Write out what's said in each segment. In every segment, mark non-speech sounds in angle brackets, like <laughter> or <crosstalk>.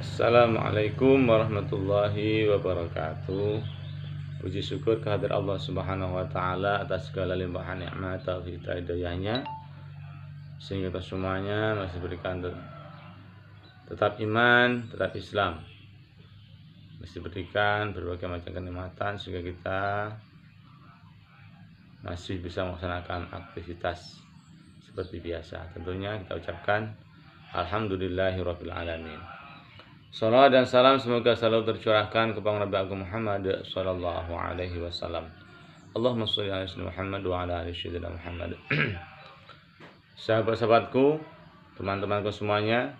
Assalamualaikum warahmatullahi wabarakatuh. Puji syukur kehadir Allah Subhanahu wa taala atas segala limpahan nikmat taufik hidayahnya sehingga kita semuanya masih berikan tetap iman, tetap Islam. Masih berikan berbagai macam kenikmatan sehingga kita masih bisa melaksanakan aktivitas seperti biasa. Tentunya kita ucapkan alhamdulillahirabbil alamin. Salam dan salam semoga selalu tercurahkan kepada Nabi Agung Muhammad sallallahu alaihi wasallam. Allahumma sholli ala sayyidina Muhammad wa ala ali sayyidina Muhammad. <clears throat> Sahabat-sahabatku, teman-temanku semuanya,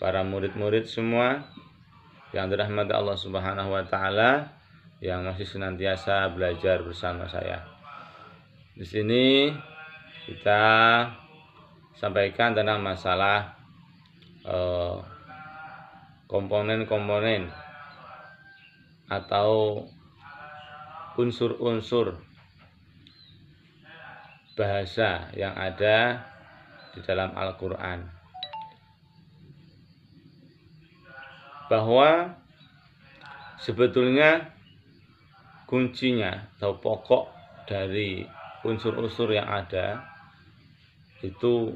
para murid-murid semua yang dirahmati Allah Subhanahu wa taala yang masih senantiasa belajar bersama saya. Di sini kita sampaikan tentang masalah eh, komponen-komponen atau unsur-unsur bahasa yang ada di dalam Al-Quran bahwa sebetulnya kuncinya atau pokok dari unsur-unsur yang ada itu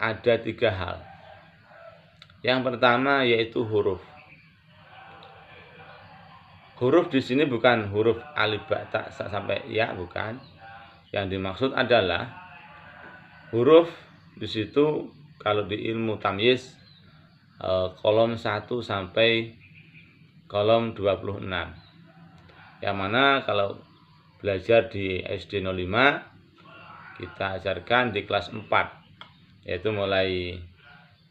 ada tiga hal yang pertama yaitu huruf. Huruf di sini bukan huruf alif ba sampai ya bukan. Yang dimaksud adalah huruf di situ kalau di ilmu tamyiz e, kolom 1 sampai kolom 26. Yang mana kalau belajar di SD 05 kita ajarkan di kelas 4 yaitu mulai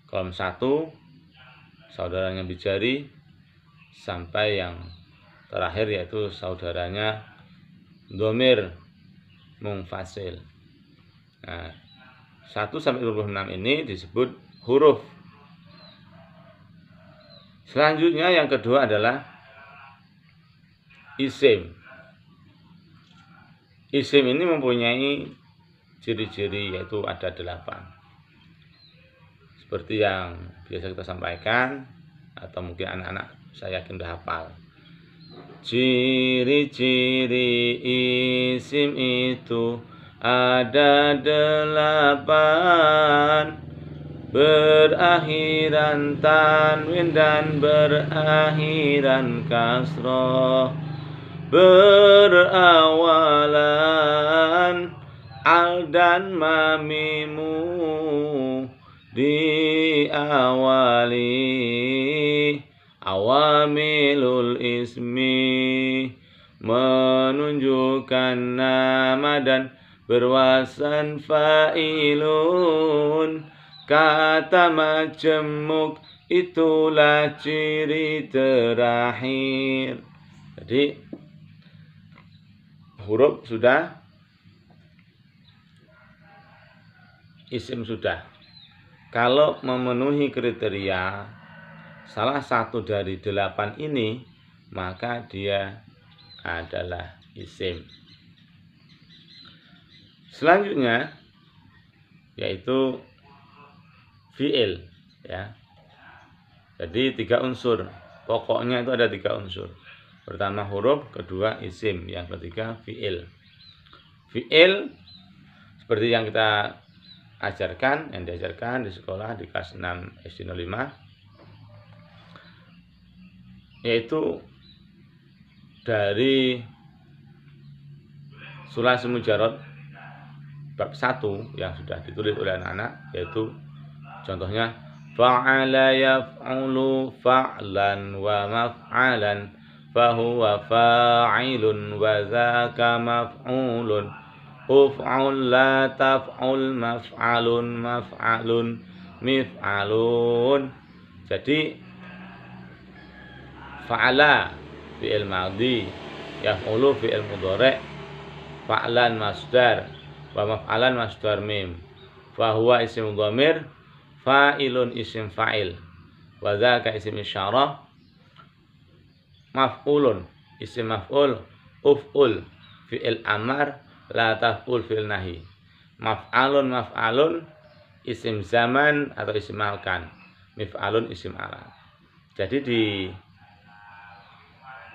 kolom 1 saudaranya Bijari sampai yang terakhir yaitu saudaranya domir mungfasil. Nah, 1 sampai 26 ini disebut huruf. Selanjutnya yang kedua adalah isim. Isim ini mempunyai ciri-ciri yaitu ada delapan seperti yang biasa kita sampaikan atau mungkin anak-anak saya yakin udah hafal ciri-ciri isim itu ada delapan berakhiran tanwin dan berakhiran kasroh berawalan al dan mamimu di awali awamilul ismi menunjukkan nama dan berwasan fa'ilun kata majemuk itulah ciri terakhir jadi huruf sudah isim sudah kalau memenuhi kriteria salah satu dari delapan ini, maka dia adalah isim. Selanjutnya yaitu fiil ya. Jadi tiga unsur. Pokoknya itu ada tiga unsur. Pertama huruf, kedua isim, yang ketiga fiil. Fiil seperti yang kita ajarkan yang diajarkan di sekolah di kelas 6 SD 05 yaitu dari Surah Semujarot bab 1 yang sudah ditulis oleh anak-anak yaitu contohnya fa'ala yaf'ulu fa'lan wa maf'alan fahuwa fa'ilun wa dzaka maf'ulun Uf'aul la taf'ul maf'alun maf'alun mif'alun. Jadi fa'ala fi'il madhi yaf'ulu fi'il mudhari' fa'lan masdar wa maf'alan masdar mim. Fa huwa isim dhamir fa'ilun isim fa'il. Wa dzaka isim isyarah maf'ulun isim maf'ul uf'ul fi'il amar la taf'ul fil nahi. Maf'alun maf'alun isim zaman atau isim alkan Mif'alun isim ala. Jadi di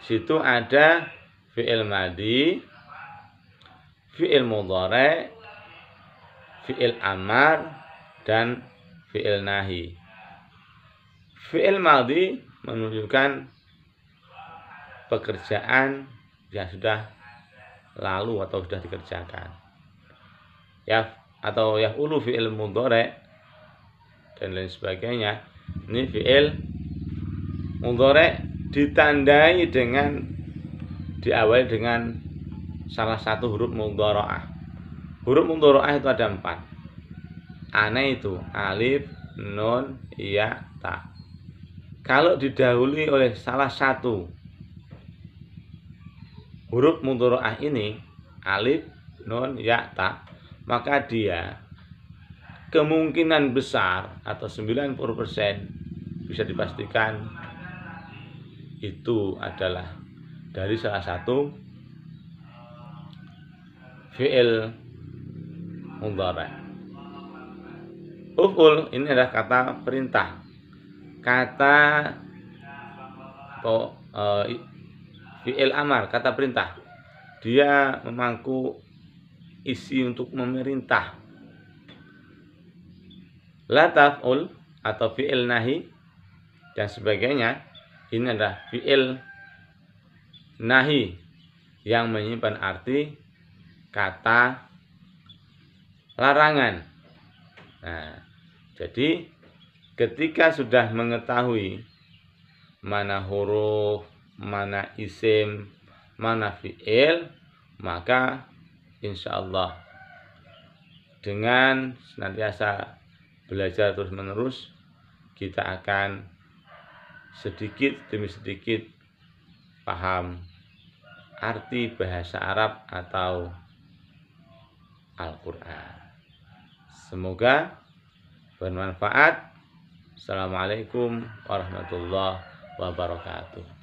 situ ada fi'il madi, fi'il mudhari, fi'il amar dan fi'il nahi. Fi'il madi menunjukkan pekerjaan yang sudah lalu atau sudah dikerjakan ya atau ya ulu fi'il mudhari dan lain sebagainya ini fi'il mudhari ditandai dengan diawali dengan salah satu huruf mudhara'ah huruf mudhara'ah itu ada empat aneh itu alif nun ya ta kalau didahului oleh salah satu huruf mudoroah ini alif, nun, ya, ta, maka dia kemungkinan besar atau 90% bisa dipastikan itu adalah dari salah satu fi'il mudhara. Uf'ul ini adalah kata perintah. Kata e, fi'il amar kata perintah dia memangku isi untuk memerintah lataful atau fi'il nahi dan sebagainya ini adalah fi'il nahi yang menyimpan arti kata larangan nah jadi ketika sudah mengetahui mana huruf mana isim mana fiil maka insyaallah dengan senantiasa belajar terus menerus kita akan sedikit demi sedikit paham arti bahasa Arab atau Al-Quran. Semoga bermanfaat. Assalamualaikum warahmatullahi wabarakatuh.